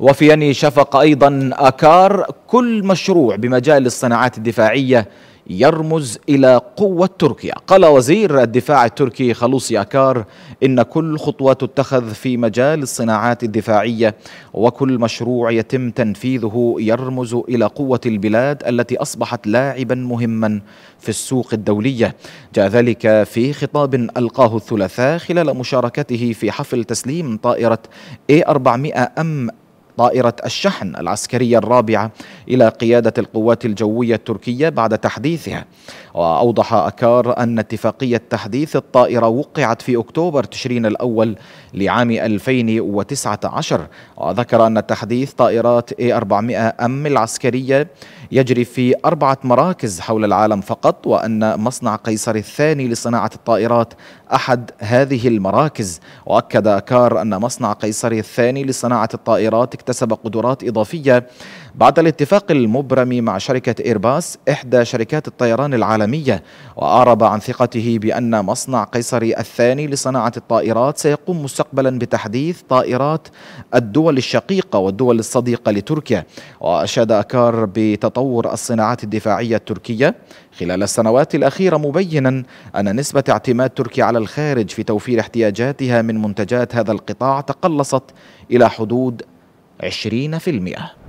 وفي يني شفق أيضا أكار كل مشروع بمجال الصناعات الدفاعية يرمز إلى قوة تركيا قال وزير الدفاع التركي خلوصي أكار إن كل خطوة تتخذ في مجال الصناعات الدفاعية وكل مشروع يتم تنفيذه يرمز إلى قوة البلاد التي أصبحت لاعبا مهما في السوق الدولية جاء ذلك في خطاب ألقاه الثلاثاء خلال مشاركته في حفل تسليم طائرة A400 أم طائرة الشحن العسكرية الرابعة إلى قيادة القوات الجوية التركية بعد تحديثها وأوضح أكار أن اتفاقية تحديث الطائرة وقعت في أكتوبر تشرين الأول لعام 2019 وذكر أن تحديث طائرات A400 أم العسكرية يجري في أربعة مراكز حول العالم فقط وأن مصنع قيصر الثاني لصناعة الطائرات أحد هذه المراكز وأكد كار أن مصنع قيصر الثاني لصناعة الطائرات اكتسب قدرات إضافية بعد الاتفاق المبرم مع شركة إيرباس إحدى شركات الطيران العالمية وأعرب عن ثقته بأن مصنع قيصر الثاني لصناعة الطائرات سيقوم مستقبلا بتحديث طائرات الدول الشقيقة والدول الصديقة لتركيا وأشاد أكار بتطور تطور الصناعات الدفاعية التركية خلال السنوات الأخيرة مبينا أن نسبة اعتماد تركيا على الخارج في توفير احتياجاتها من منتجات هذا القطاع تقلصت إلى حدود 20%